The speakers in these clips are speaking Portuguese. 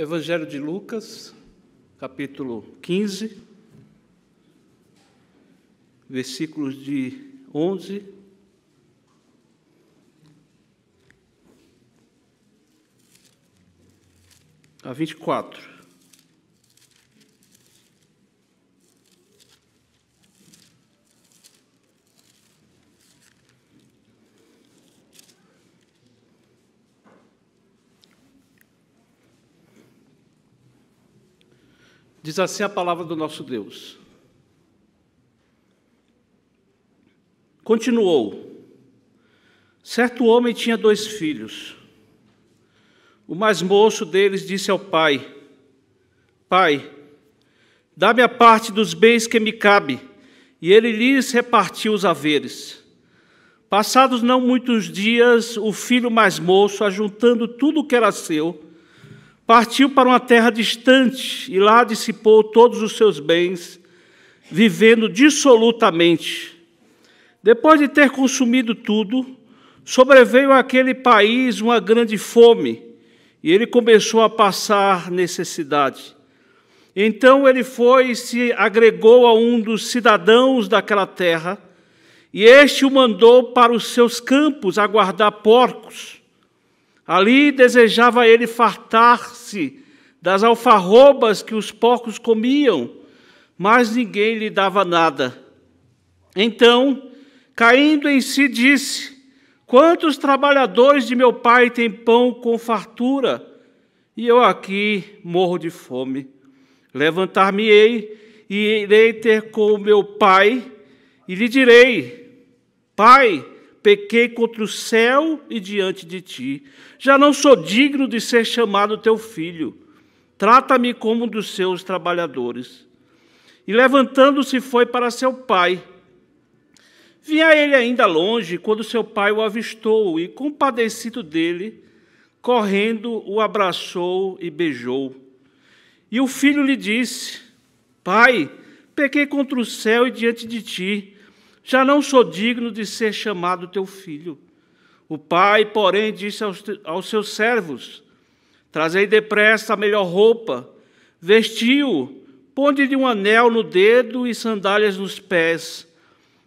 Evangelho de Lucas, capítulo 15, versículos de 11 a 24. Diz assim a palavra do nosso Deus. Continuou: Certo homem tinha dois filhos. O mais moço deles disse ao pai: Pai, dá-me a parte dos bens que me cabe. E ele lhes repartiu os haveres. Passados não muitos dias, o filho mais moço, ajuntando tudo o que era seu, Partiu para uma terra distante e lá dissipou todos os seus bens, vivendo dissolutamente. Depois de ter consumido tudo, sobreveio àquele país uma grande fome e ele começou a passar necessidade. Então ele foi e se agregou a um dos cidadãos daquela terra, e este o mandou para os seus campos aguardar porcos. Ali desejava ele fartar-se das alfarrobas que os porcos comiam, mas ninguém lhe dava nada. Então, caindo em si, disse: Quantos trabalhadores de meu pai têm pão com fartura, e eu aqui morro de fome? Levantar-me-ei e irei ter com o meu pai, e lhe direi: Pai, Pequei contra o céu e diante de ti. Já não sou digno de ser chamado teu filho. Trata-me como um dos seus trabalhadores. E levantando-se foi para seu pai. Vinha ele ainda longe quando seu pai o avistou e, compadecido dele, correndo, o abraçou e beijou. E o filho lhe disse: Pai, pequei contra o céu e diante de ti já não sou digno de ser chamado teu filho. O pai, porém, disse aos, aos seus servos: Trazei depressa a melhor roupa, vestiu, ponde-lhe um anel no dedo e sandálias nos pés.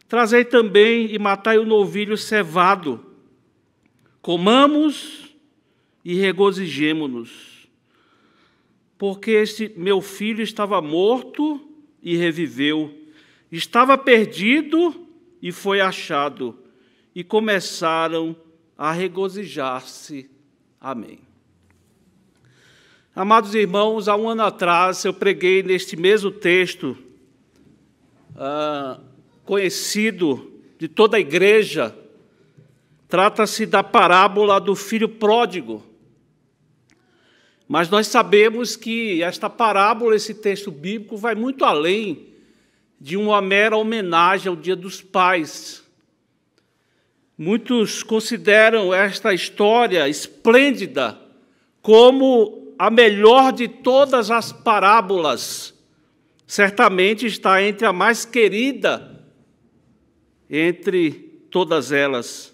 Trazei também e matai o novilho cevado. Comamos e regozijemo-nos. Porque este meu filho estava morto e reviveu, estava perdido e foi achado, e começaram a regozijar-se. Amém. Amados irmãos, há um ano atrás eu preguei neste mesmo texto, ah, conhecido de toda a igreja, trata-se da parábola do filho pródigo. Mas nós sabemos que esta parábola, esse texto bíblico, vai muito além de uma mera homenagem ao Dia dos Pais. Muitos consideram esta história esplêndida como a melhor de todas as parábolas. Certamente está entre a mais querida entre todas elas.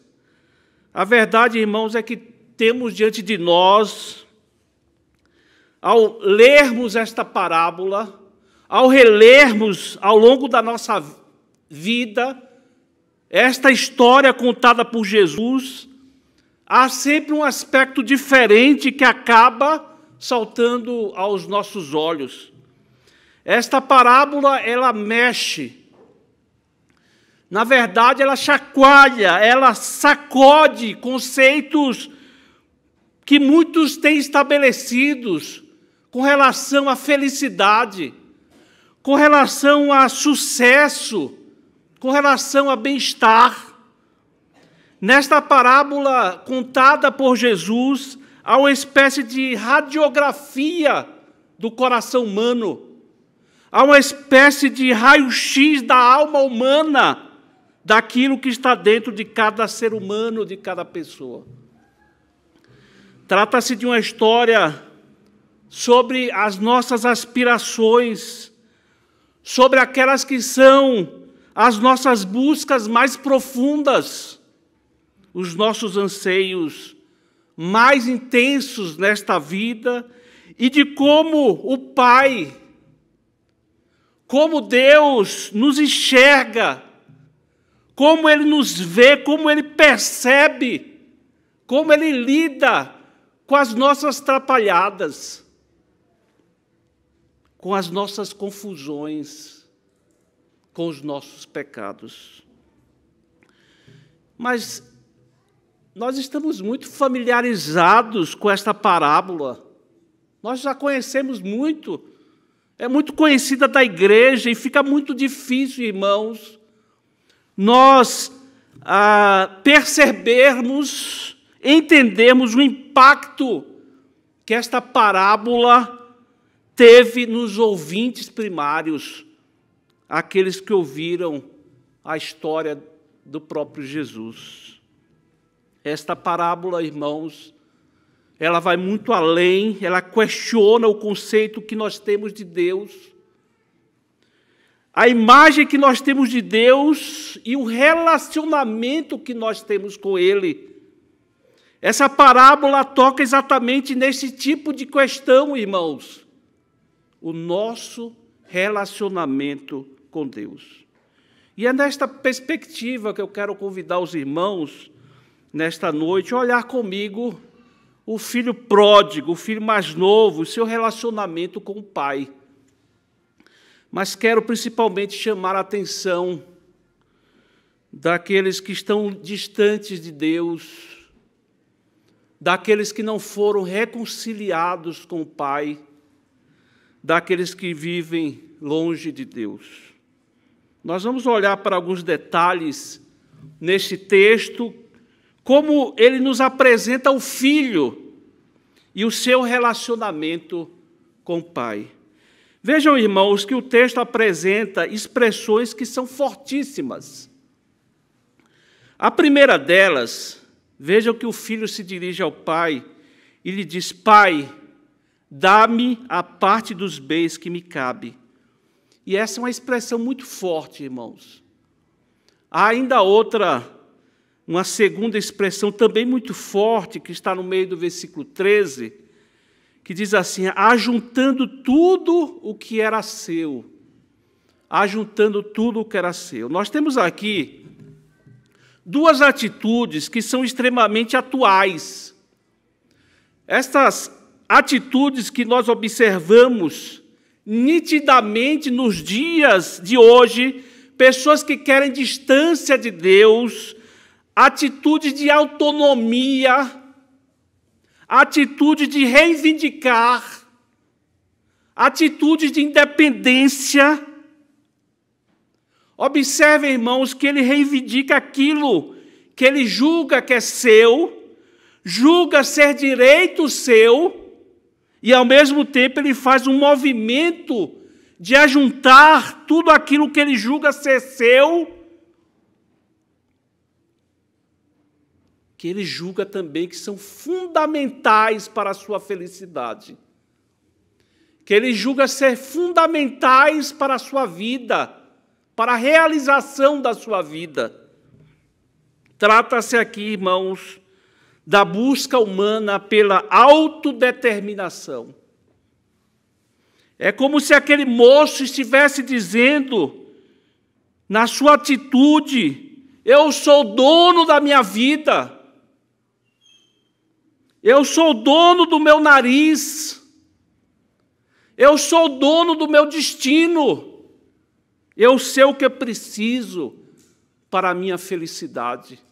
A verdade, irmãos, é que temos diante de nós, ao lermos esta parábola, ao relermos ao longo da nossa vida esta história contada por Jesus, há sempre um aspecto diferente que acaba saltando aos nossos olhos. Esta parábola, ela mexe. Na verdade, ela chacoalha, ela sacode conceitos que muitos têm estabelecidos com relação à felicidade com relação a sucesso, com relação a bem-estar. Nesta parábola contada por Jesus, há uma espécie de radiografia do coração humano, há uma espécie de raio-x da alma humana, daquilo que está dentro de cada ser humano, de cada pessoa. Trata-se de uma história sobre as nossas aspirações, sobre aquelas que são as nossas buscas mais profundas, os nossos anseios mais intensos nesta vida e de como o Pai, como Deus nos enxerga, como Ele nos vê, como Ele percebe, como Ele lida com as nossas trapalhadas com as nossas confusões, com os nossos pecados. Mas nós estamos muito familiarizados com esta parábola. Nós já conhecemos muito. É muito conhecida da igreja e fica muito difícil, irmãos, nós ah, percebermos, entendermos o impacto que esta parábola teve nos ouvintes primários, aqueles que ouviram a história do próprio Jesus. Esta parábola, irmãos, ela vai muito além, ela questiona o conceito que nós temos de Deus, a imagem que nós temos de Deus e o relacionamento que nós temos com Ele. Essa parábola toca exatamente nesse tipo de questão, irmãos o nosso relacionamento com Deus. E é nesta perspectiva que eu quero convidar os irmãos nesta noite a olhar comigo o filho pródigo, o filho mais novo, o seu relacionamento com o pai. Mas quero principalmente chamar a atenção daqueles que estão distantes de Deus, daqueles que não foram reconciliados com o Pai, daqueles que vivem longe de Deus. Nós vamos olhar para alguns detalhes neste texto, como ele nos apresenta o filho e o seu relacionamento com o pai. Vejam, irmãos, que o texto apresenta expressões que são fortíssimas. A primeira delas, vejam que o filho se dirige ao pai e lhe diz: Pai, Dá-me a parte dos bens que me cabe. E essa é uma expressão muito forte, irmãos. Há ainda outra, uma segunda expressão também muito forte, que está no meio do versículo 13, que diz assim: ajuntando tudo o que era seu. Ajuntando tudo o que era seu. Nós temos aqui duas atitudes que são extremamente atuais. Estas atitudes que nós observamos nitidamente nos dias de hoje, pessoas que querem distância de Deus, atitude de autonomia, atitude de reivindicar, atitude de independência. Observe, irmãos, que ele reivindica aquilo que ele julga que é seu, julga ser direito seu e ao mesmo tempo ele faz um movimento de ajuntar tudo aquilo que ele julga ser seu, que ele julga também que são fundamentais para a sua felicidade, que ele julga ser fundamentais para a sua vida, para a realização da sua vida. Trata-se aqui, irmãos, da busca humana pela autodeterminação. É como se aquele moço estivesse dizendo, na sua atitude, eu sou dono da minha vida, eu sou dono do meu nariz, eu sou dono do meu destino, eu sei o que preciso para a minha felicidade.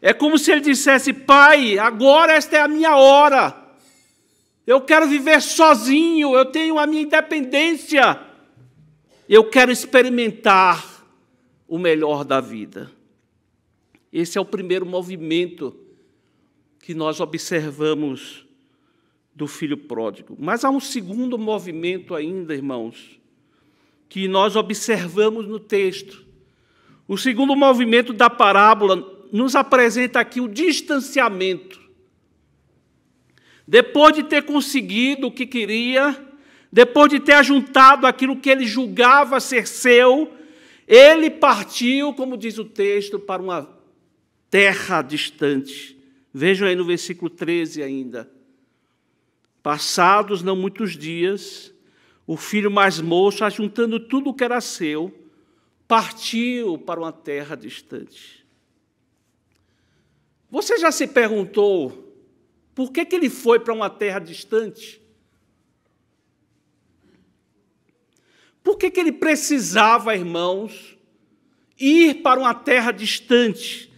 É como se ele dissesse: Pai, agora esta é a minha hora. Eu quero viver sozinho, eu tenho a minha independência. Eu quero experimentar o melhor da vida. Esse é o primeiro movimento que nós observamos do filho pródigo. Mas há um segundo movimento ainda, irmãos, que nós observamos no texto. O segundo movimento da parábola nos apresenta aqui o distanciamento. Depois de ter conseguido o que queria, depois de ter ajuntado aquilo que ele julgava ser seu, ele partiu, como diz o texto, para uma terra distante. Vejam aí no versículo 13 ainda. Passados não muitos dias, o filho mais moço, ajuntando tudo o que era seu, partiu para uma terra distante. Você já se perguntou por que, que ele foi para uma terra distante? Por que, que ele precisava, irmãos, ir para uma terra distante?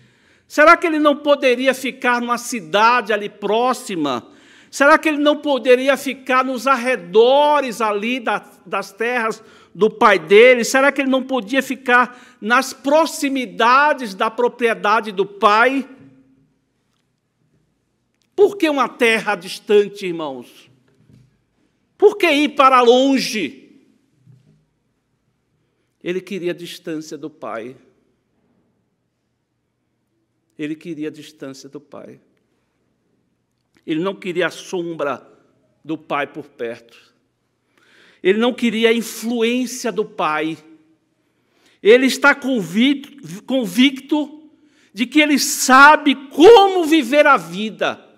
Será que ele não poderia ficar numa cidade ali próxima? Será que ele não poderia ficar nos arredores ali das terras do pai dele? Será que ele não podia ficar nas proximidades da propriedade do pai? Por que uma terra distante, irmãos? Por que ir para longe? Ele queria a distância do Pai. Ele queria a distância do Pai. Ele não queria a sombra do Pai por perto. Ele não queria a influência do Pai. Ele está convicto, convicto de que ele sabe como viver a vida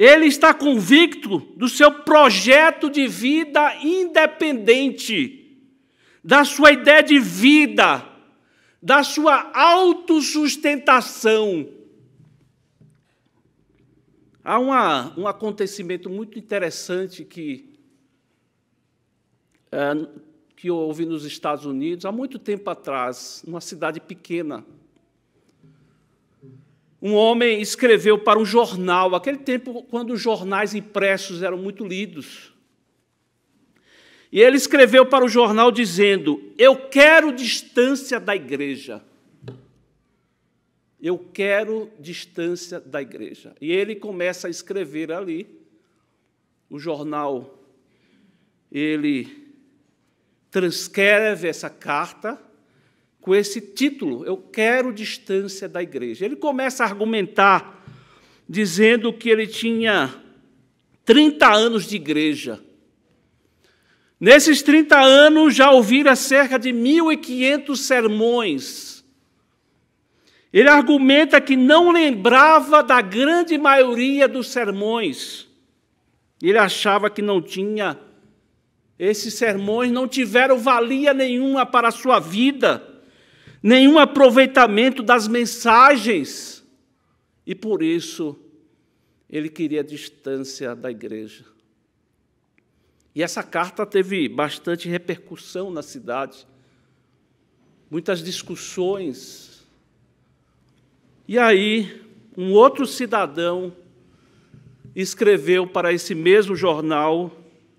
ele está convicto do seu projeto de vida independente, da sua ideia de vida, da sua autossustentação. Há uma, um acontecimento muito interessante que, é, que ouvi nos Estados Unidos há muito tempo atrás, numa cidade pequena, um homem escreveu para um jornal, aquele tempo quando os jornais impressos eram muito lidos. E ele escreveu para o jornal dizendo: Eu quero distância da igreja. Eu quero distância da igreja. E ele começa a escrever ali. O jornal, ele transcreve essa carta com esse título, Eu Quero Distância da Igreja. Ele começa a argumentar dizendo que ele tinha 30 anos de igreja. Nesses 30 anos já ouvira cerca de 1.500 sermões. Ele argumenta que não lembrava da grande maioria dos sermões. Ele achava que não tinha, esses sermões não tiveram valia nenhuma para a sua vida nenhum aproveitamento das mensagens. E por isso ele queria a distância da igreja. E essa carta teve bastante repercussão na cidade, muitas discussões. E aí, um outro cidadão escreveu para esse mesmo jornal,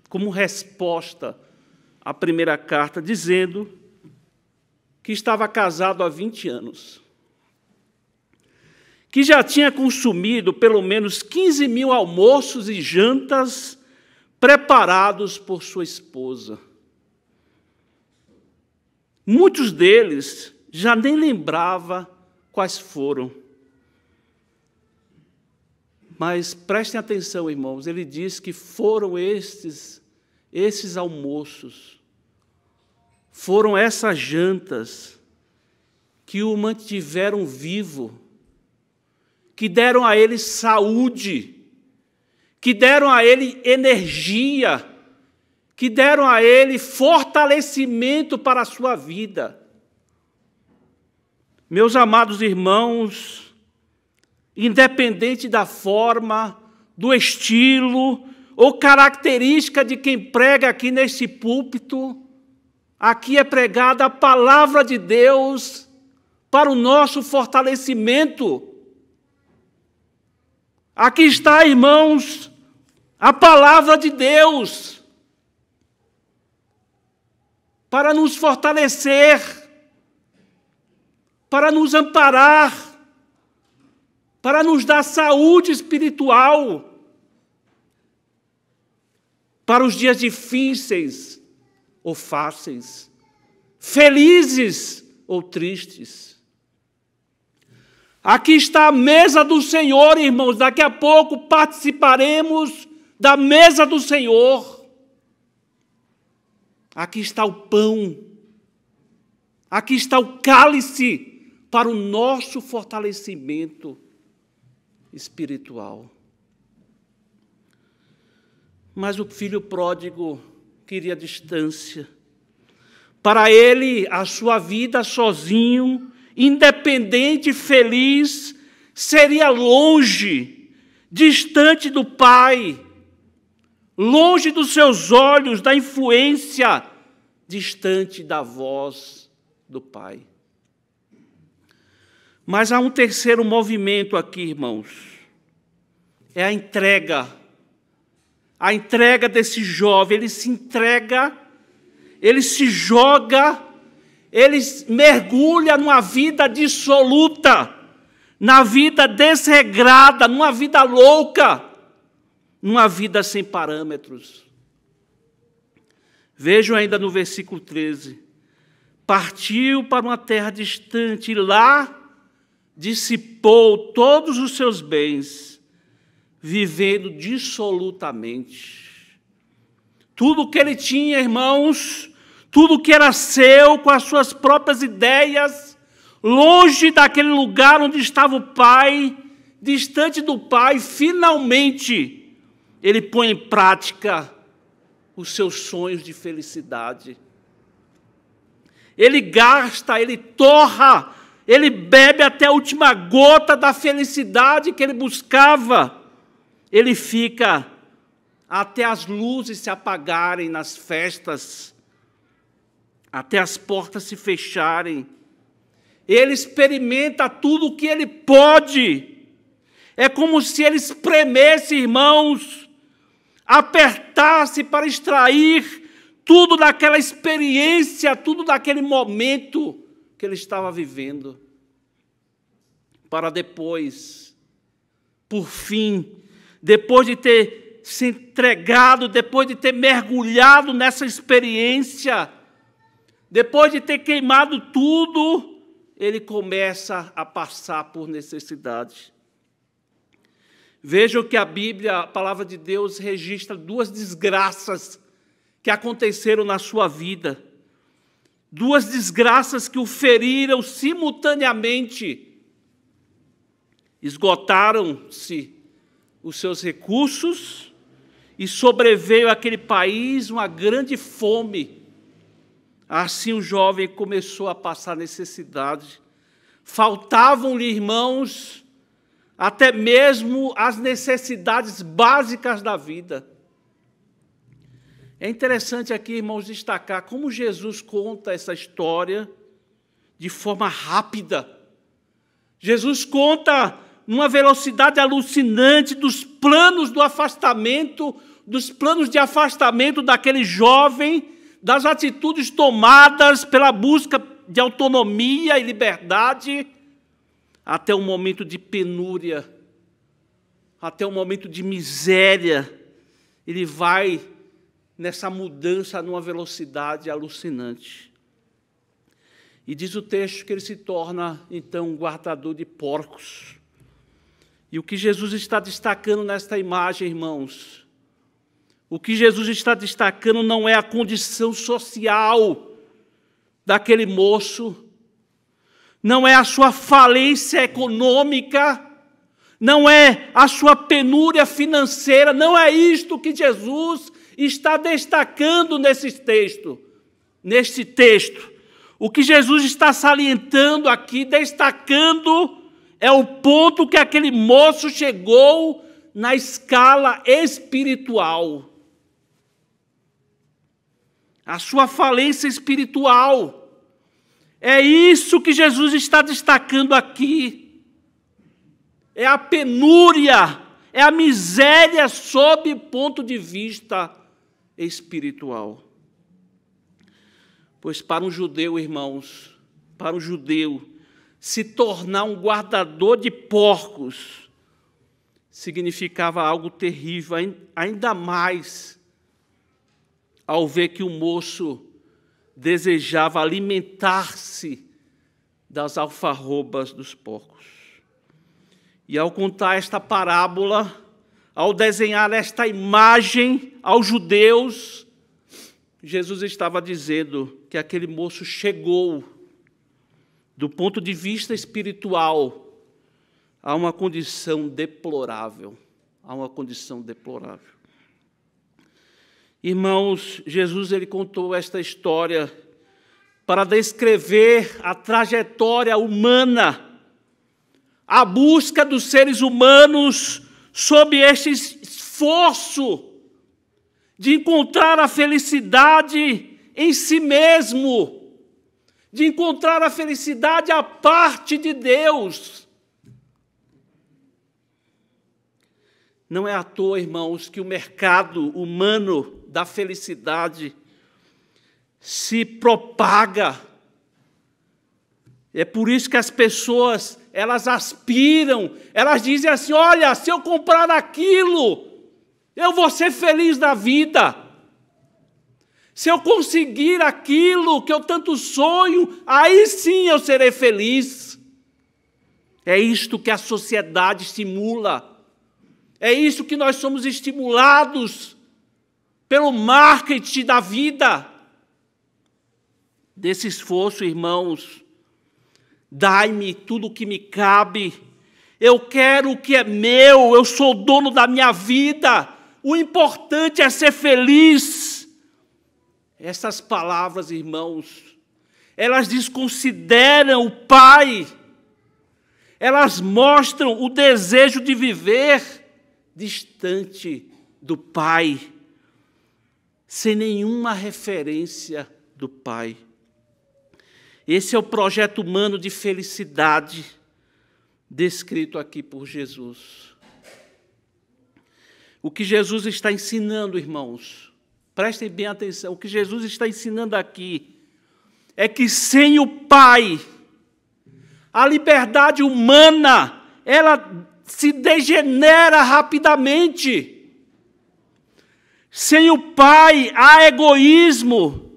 como resposta à primeira carta, dizendo que estava casado há 20 anos, que já tinha consumido pelo menos 15 mil almoços e jantas preparados por sua esposa. Muitos deles já nem lembrava quais foram. Mas prestem atenção, irmãos, ele diz que foram estes esses almoços foram essas jantas que o mantiveram vivo, que deram a ele saúde, que deram a ele energia, que deram a ele fortalecimento para a sua vida. Meus amados irmãos, independente da forma, do estilo ou característica de quem prega aqui nesse púlpito, Aqui é pregada a palavra de Deus para o nosso fortalecimento. Aqui está, irmãos, a palavra de Deus para nos fortalecer, para nos amparar, para nos dar saúde espiritual para os dias difíceis ou fáceis, felizes ou tristes. Aqui está a mesa do Senhor, irmãos. Daqui a pouco participaremos da mesa do Senhor. Aqui está o pão. Aqui está o cálice para o nosso fortalecimento espiritual. Mas o filho pródigo a distância. Para ele, a sua vida sozinho, independente, feliz, seria longe, distante do Pai, longe dos seus olhos, da influência, distante da voz do Pai. Mas há um terceiro movimento aqui, irmãos. É a entrega a entrega desse jovem, ele se entrega, ele se joga, ele mergulha numa vida dissoluta, na vida desregrada, numa vida louca, numa vida sem parâmetros. Vejam ainda no versículo 13. Partiu para uma terra distante, e lá dissipou todos os seus bens vivendo dissolutamente. Tudo que ele tinha, irmãos, tudo que era seu, com as suas próprias ideias, longe daquele lugar onde estava o Pai, distante do Pai, finalmente ele põe em prática os seus sonhos de felicidade. Ele gasta, ele torra, ele bebe até a última gota da felicidade que ele buscava. Ele fica até as luzes se apagarem nas festas, até as portas se fecharem. Ele experimenta tudo o que ele pode. É como se ele espremesse, irmãos, apertasse para extrair tudo daquela experiência, tudo daquele momento que ele estava vivendo, para depois, por fim, depois de ter se entregado, depois de ter mergulhado nessa experiência, depois de ter queimado tudo, ele começa a passar por necessidades. Vejam que a Bíblia, a palavra de Deus, registra duas desgraças que aconteceram na sua vida. Duas desgraças que o feriram simultaneamente. Esgotaram-se os seus recursos e sobreveio àquele país uma grande fome. Assim o jovem começou a passar necessidade. Faltavam-lhe, irmãos, até mesmo as necessidades básicas da vida. É interessante aqui, irmãos, destacar como Jesus conta essa história de forma rápida. Jesus conta numa velocidade alucinante dos planos do afastamento, dos planos de afastamento daquele jovem, das atitudes tomadas pela busca de autonomia e liberdade, até o momento de penúria, até o momento de miséria. Ele vai nessa mudança numa velocidade alucinante. E diz o texto que ele se torna então um guardador de porcos. E o que Jesus está destacando nesta imagem, irmãos, o que Jesus está destacando não é a condição social daquele moço, não é a sua falência econômica, não é a sua penúria financeira, não é isto que Jesus está destacando nesse texto. Neste texto, o que Jesus está salientando aqui, destacando, é o ponto que aquele moço chegou na escala espiritual. A sua falência espiritual. É isso que Jesus está destacando aqui. É a penúria, é a miséria sob ponto de vista espiritual. Pois para um judeu, irmãos, para um judeu, se tornar um guardador de porcos significava algo terrível, ainda mais ao ver que o moço desejava alimentar-se das alfarrobas dos porcos. E ao contar esta parábola, ao desenhar esta imagem aos judeus, Jesus estava dizendo que aquele moço chegou do ponto de vista espiritual, há uma condição deplorável. Há uma condição deplorável. Irmãos, Jesus ele contou esta história para descrever a trajetória humana, a busca dos seres humanos sob este esforço de encontrar a felicidade em si mesmo de encontrar a felicidade à parte de Deus. Não é à toa, irmãos, que o mercado humano da felicidade se propaga. É por isso que as pessoas, elas aspiram, elas dizem assim: "Olha, se eu comprar aquilo, eu vou ser feliz na vida". Se eu conseguir aquilo que eu tanto sonho, aí sim eu serei feliz. É isto que a sociedade estimula. É isso que nós somos estimulados pelo marketing da vida. Desse esforço, irmãos, dai-me tudo o que me cabe. Eu quero o que é meu, eu sou dono da minha vida. O importante é ser feliz. Essas palavras, irmãos, elas desconsideram o Pai, elas mostram o desejo de viver distante do Pai, sem nenhuma referência do Pai. Esse é o projeto humano de felicidade descrito aqui por Jesus. O que Jesus está ensinando, irmãos, Prestem bem atenção, o que Jesus está ensinando aqui é que sem o Pai, a liberdade humana, ela se degenera rapidamente. Sem o Pai, há egoísmo.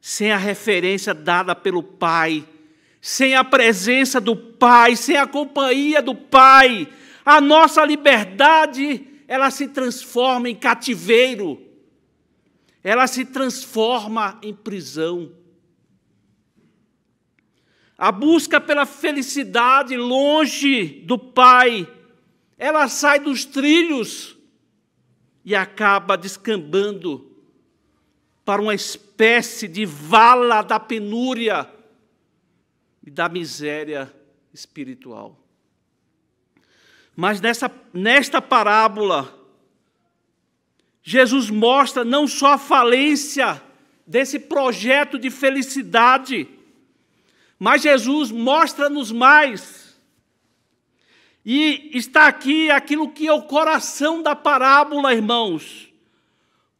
Sem a referência dada pelo Pai, sem a presença do Pai, sem a companhia do Pai, a nossa liberdade ela se transforma em cativeiro, ela se transforma em prisão. A busca pela felicidade longe do Pai, ela sai dos trilhos e acaba descambando para uma espécie de vala da penúria e da miséria espiritual. Mas nessa, nesta parábola, Jesus mostra não só a falência desse projeto de felicidade, mas Jesus mostra-nos mais. E está aqui aquilo que é o coração da parábola, irmãos.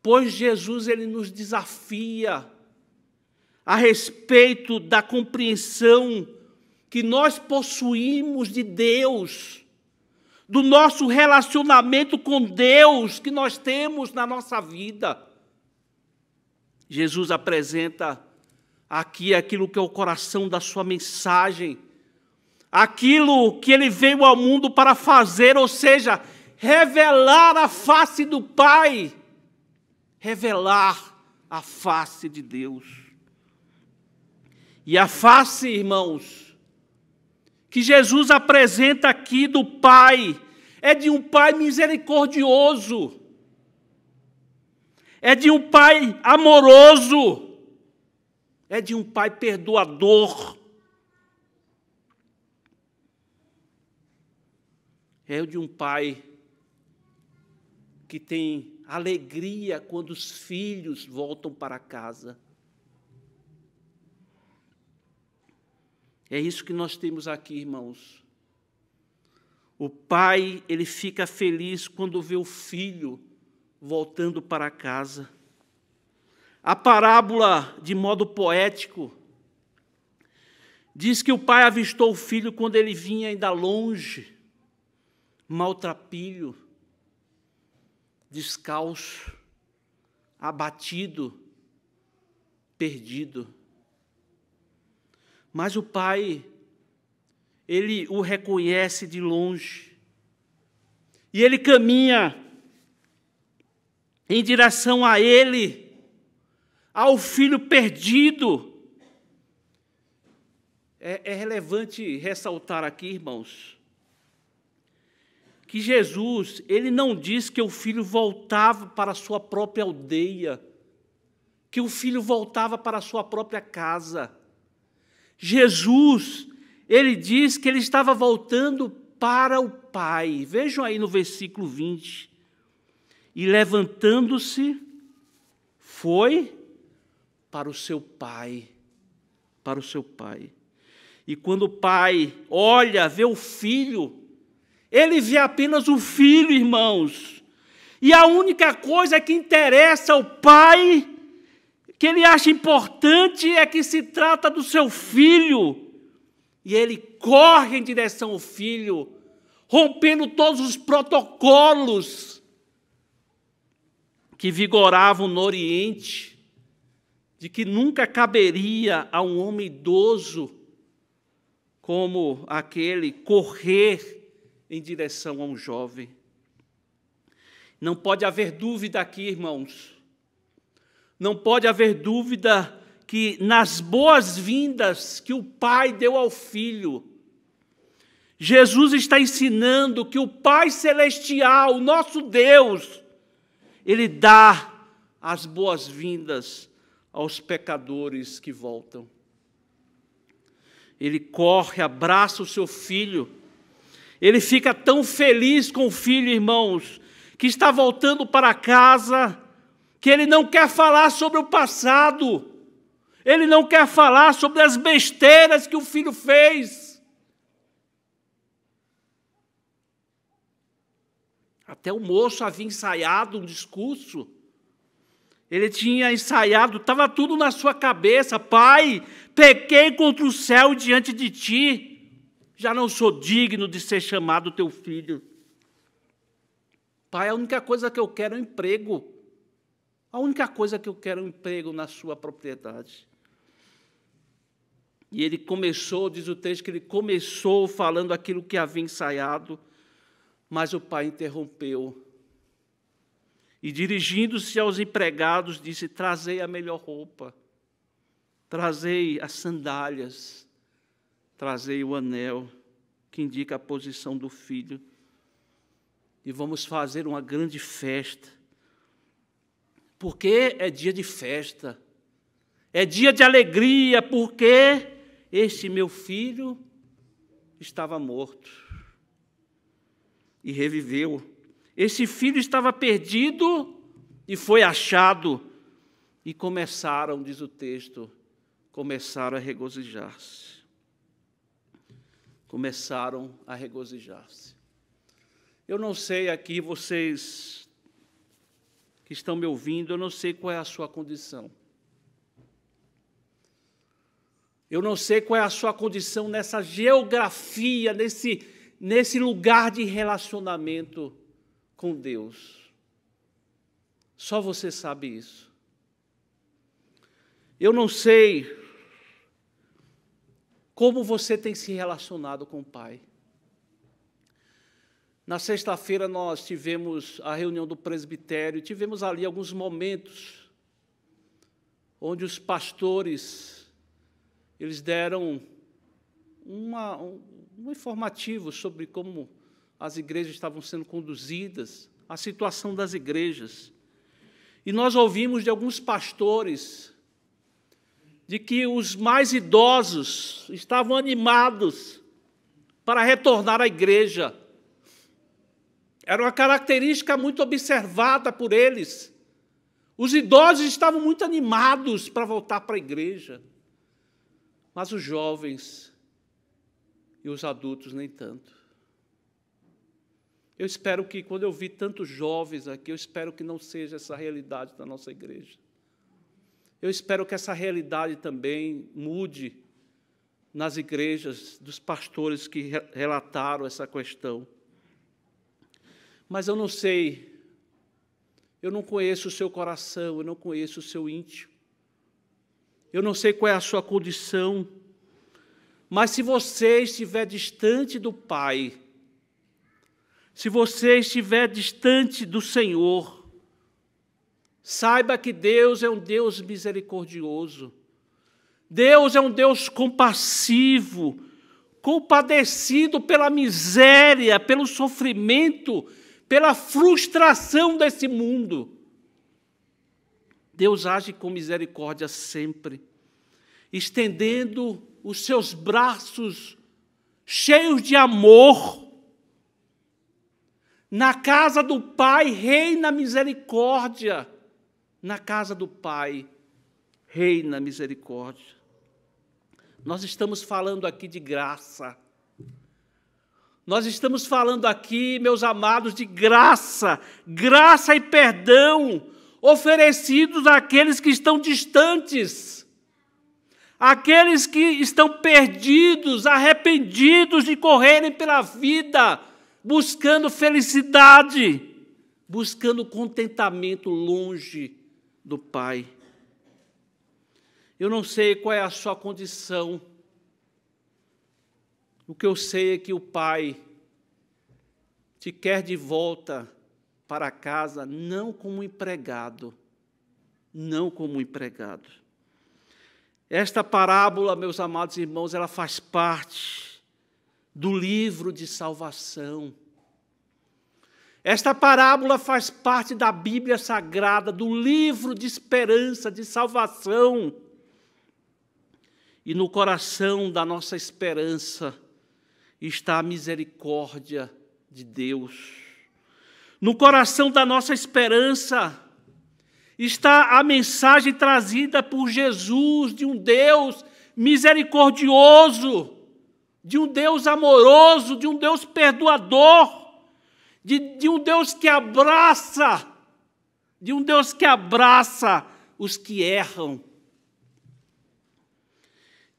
Pois Jesus ele nos desafia a respeito da compreensão que nós possuímos de Deus do nosso relacionamento com Deus que nós temos na nossa vida. Jesus apresenta aqui aquilo que é o coração da sua mensagem, aquilo que ele veio ao mundo para fazer, ou seja, revelar a face do Pai, revelar a face de Deus. E a face, irmãos, que Jesus apresenta aqui do Pai é de um Pai misericordioso, é de um Pai amoroso, é de um Pai perdoador. É de um pai que tem alegria quando os filhos voltam para casa. É isso que nós temos aqui, irmãos. O pai, ele fica feliz quando vê o filho voltando para casa. A parábola, de modo poético, diz que o pai avistou o filho quando ele vinha ainda longe, maltrapilho, descalço, abatido, perdido. Mas o pai, ele o reconhece de longe. E ele caminha em direção a ele, ao filho perdido. É, é relevante ressaltar aqui, irmãos, que Jesus, ele não diz que o filho voltava para a sua própria aldeia, que o filho voltava para a sua própria casa. Jesus, ele diz que ele estava voltando para o Pai. Vejam aí no versículo 20. E levantando-se, foi para o seu pai, para o seu pai. E quando o pai olha, vê o filho, ele vê apenas o filho, irmãos. E a única coisa que interessa ao pai que ele acha importante é que se trata do seu filho. E ele corre em direção ao filho, rompendo todos os protocolos que vigoravam no Oriente, de que nunca caberia a um homem idoso como aquele correr em direção a um jovem. Não pode haver dúvida aqui, irmãos não pode haver dúvida que nas boas-vindas que o Pai deu ao Filho, Jesus está ensinando que o Pai Celestial, o nosso Deus, ele dá as boas-vindas aos pecadores que voltam. Ele corre, abraça o seu filho. Ele fica tão feliz com o filho, irmãos, que está voltando para casa que ele não quer falar sobre o passado, ele não quer falar sobre as besteiras que o filho fez. Até o moço havia ensaiado um discurso. Ele tinha ensaiado, estava tudo na sua cabeça. Pai, pequei contra o céu diante de ti. Já não sou digno de ser chamado teu filho. Pai, a única coisa que eu quero é um emprego. A única coisa que eu quero é um emprego na sua propriedade. E ele começou, diz o texto, que ele começou falando aquilo que havia ensaiado, mas o pai interrompeu. E dirigindo-se aos empregados, disse: Trazei a melhor roupa, trazei as sandálias, trazei o anel, que indica a posição do filho, e vamos fazer uma grande festa porque é dia de festa, é dia de alegria, porque este meu filho estava morto e reviveu. Esse filho estava perdido e foi achado. E começaram, diz o texto, começaram a regozijar-se. Começaram a regozijar-se. Eu não sei aqui, vocês que estão me ouvindo, eu não sei qual é a sua condição. Eu não sei qual é a sua condição nessa geografia, nesse, nesse lugar de relacionamento com Deus. Só você sabe isso. Eu não sei como você tem se relacionado com o Pai. Na sexta-feira, nós tivemos a reunião do presbitério, tivemos ali alguns momentos onde os pastores eles deram uma, um, um informativo sobre como as igrejas estavam sendo conduzidas, a situação das igrejas. E nós ouvimos de alguns pastores de que os mais idosos estavam animados para retornar à igreja era uma característica muito observada por eles. Os idosos estavam muito animados para voltar para a igreja, mas os jovens e os adultos nem tanto. Eu espero que, quando eu vi tantos jovens aqui, eu espero que não seja essa realidade da nossa igreja. Eu espero que essa realidade também mude nas igrejas dos pastores que relataram essa questão. Mas eu não sei, eu não conheço o seu coração, eu não conheço o seu íntimo, eu não sei qual é a sua condição, mas se você estiver distante do Pai, se você estiver distante do Senhor, saiba que Deus é um Deus misericordioso, Deus é um Deus compassivo, compadecido pela miséria, pelo sofrimento pela frustração desse mundo. Deus age com misericórdia sempre, estendendo os seus braços cheios de amor. Na casa do Pai reina misericórdia. Na casa do Pai reina misericórdia. Nós estamos falando aqui de graça. Nós estamos falando aqui, meus amados, de graça, graça e perdão oferecidos àqueles que estão distantes, àqueles que estão perdidos, arrependidos de correrem pela vida, buscando felicidade, buscando contentamento longe do Pai. Eu não sei qual é a sua condição o que eu sei é que o Pai te quer de volta para casa, não como empregado, não como empregado. Esta parábola, meus amados irmãos, ela faz parte do livro de salvação. Esta parábola faz parte da Bíblia Sagrada, do livro de esperança, de salvação. E no coração da nossa esperança, está a misericórdia de Deus. No coração da nossa esperança está a mensagem trazida por Jesus de um Deus misericordioso, de um Deus amoroso, de um Deus perdoador, de, de um Deus que abraça, de um Deus que abraça os que erram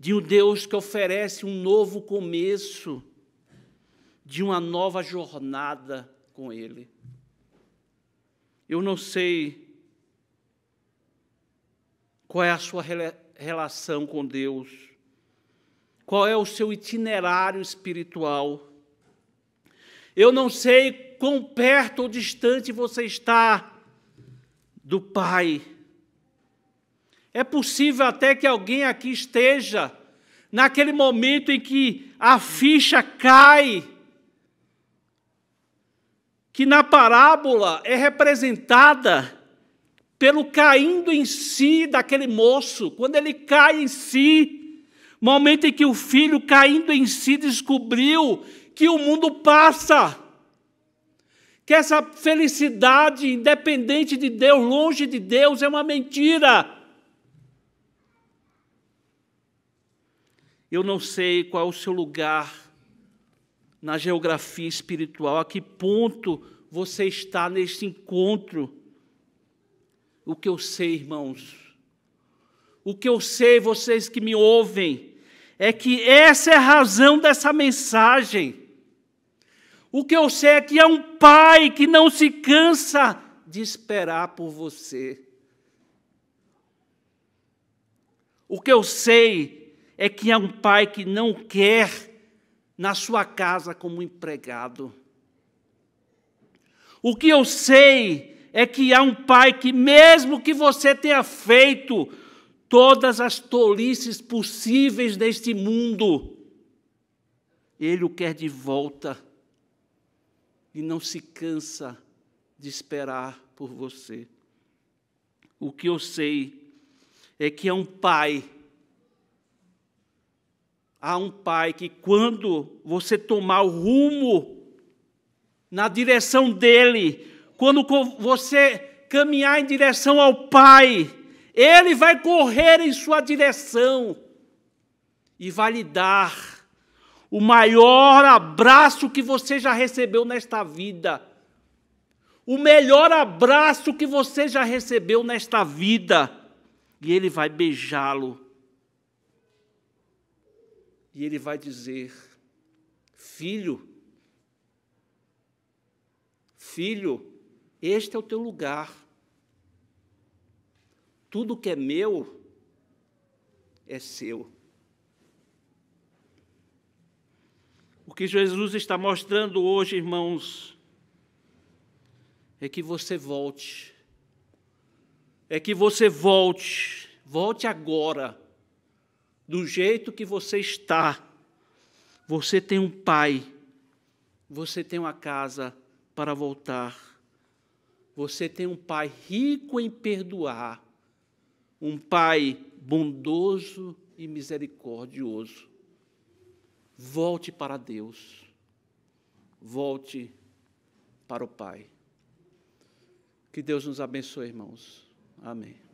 de um Deus que oferece um novo começo, de uma nova jornada com Ele. Eu não sei qual é a sua relação com Deus, qual é o seu itinerário espiritual. Eu não sei quão perto ou distante você está do Pai. É possível até que alguém aqui esteja naquele momento em que a ficha cai que na parábola é representada pelo caindo em si daquele moço, quando ele cai em si, momento em que o filho caindo em si descobriu que o mundo passa, que essa felicidade independente de Deus, longe de Deus, é uma mentira. Eu não sei qual é o seu lugar na geografia espiritual, a que ponto você está neste encontro. O que eu sei, irmãos, o que eu sei, vocês que me ouvem, é que essa é a razão dessa mensagem. O que eu sei é que é um pai que não se cansa de esperar por você. O que eu sei é que é um pai que não quer na sua casa como empregado. O que eu sei é que há um pai que, mesmo que você tenha feito todas as tolices possíveis deste mundo, ele o quer de volta e não se cansa de esperar por você. O que eu sei é que é um pai Há um pai que, quando você tomar o rumo na direção dele, quando você caminhar em direção ao pai, ele vai correr em sua direção e vai lhe dar o maior abraço que você já recebeu nesta vida. O melhor abraço que você já recebeu nesta vida. E ele vai beijá-lo e ele vai dizer: Filho, filho, este é o teu lugar. Tudo que é meu é seu. O que Jesus está mostrando hoje, irmãos, é que você volte. É que você volte. Volte agora do jeito que você está, você tem um pai, você tem uma casa para voltar. Você tem um pai rico em perdoar, um pai bondoso e misericordioso. Volte para Deus, volte para o Pai. Que Deus nos abençoe, irmãos. Amém.